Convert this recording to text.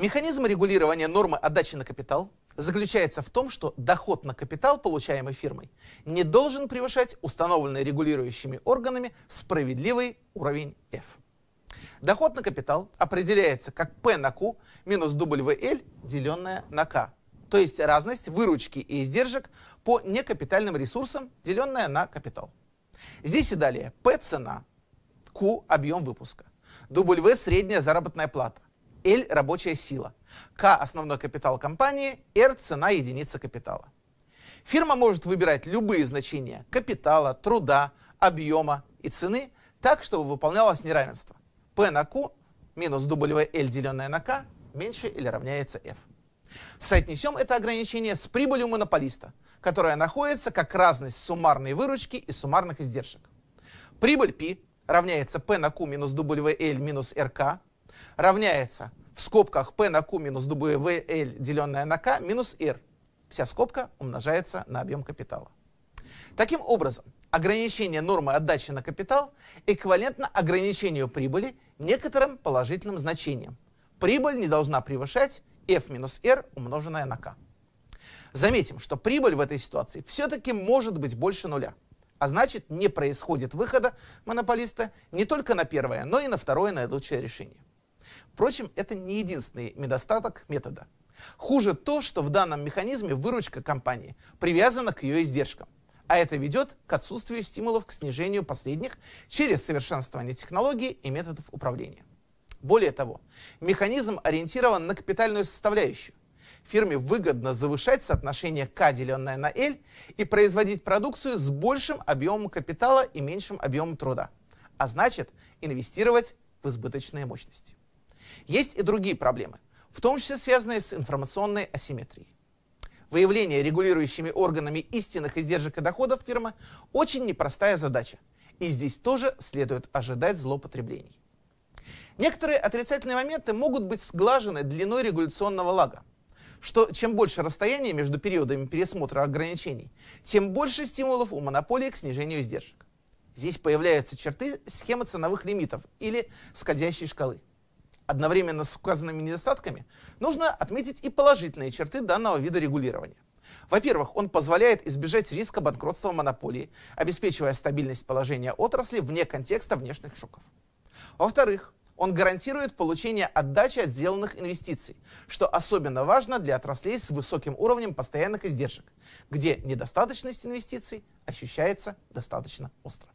Механизм регулирования нормы отдачи на капитал заключается в том, что доход на капитал, получаемый фирмой, не должен превышать установленный регулирующими органами справедливый уровень F. Доход на капитал определяется как P на Q минус WL, деленное на K, то есть разность выручки и издержек по некапитальным ресурсам, деленное на капитал. Здесь и далее P – цена, Q – объем выпуска, W – средняя заработная плата, L – рабочая сила, К – основной капитал компании, R – цена единицы капитала. Фирма может выбирать любые значения капитала, труда, объема и цены так, чтобы выполнялось неравенство. P на Q минус W L деленное на K меньше или равняется F. Соотнесем это ограничение с прибылью монополиста, которая находится как разность суммарной выручки и суммарных издержек. Прибыль P равняется P на Q минус WL минус RK равняется в скобках p на q минус WL, деленное на k, минус r. Вся скобка умножается на объем капитала. Таким образом, ограничение нормы отдачи на капитал эквивалентно ограничению прибыли некоторым положительным значением. Прибыль не должна превышать f минус r, умноженное на k. Заметим, что прибыль в этой ситуации все-таки может быть больше нуля. А значит, не происходит выхода монополиста не только на первое, но и на второе наилучшее решение. Впрочем, это не единственный недостаток метода. Хуже то, что в данном механизме выручка компании привязана к ее издержкам, а это ведет к отсутствию стимулов к снижению последних через совершенствование технологий и методов управления. Более того, механизм ориентирован на капитальную составляющую. Фирме выгодно завышать соотношение К, деленное на L, и производить продукцию с большим объемом капитала и меньшим объемом труда, а значит инвестировать в избыточные мощности. Есть и другие проблемы, в том числе связанные с информационной асимметрией. Выявление регулирующими органами истинных издержек и доходов фирмы – очень непростая задача, и здесь тоже следует ожидать злоупотреблений. Некоторые отрицательные моменты могут быть сглажены длиной регуляционного лага, что чем больше расстояние между периодами пересмотра ограничений, тем больше стимулов у монополии к снижению издержек. Здесь появляются черты схемы ценовых лимитов или скользящей шкалы – Одновременно с указанными недостатками нужно отметить и положительные черты данного вида регулирования. Во-первых, он позволяет избежать риска банкротства монополии, обеспечивая стабильность положения отрасли вне контекста внешних шоков. Во-вторых, он гарантирует получение отдачи от сделанных инвестиций, что особенно важно для отраслей с высоким уровнем постоянных издержек, где недостаточность инвестиций ощущается достаточно остро.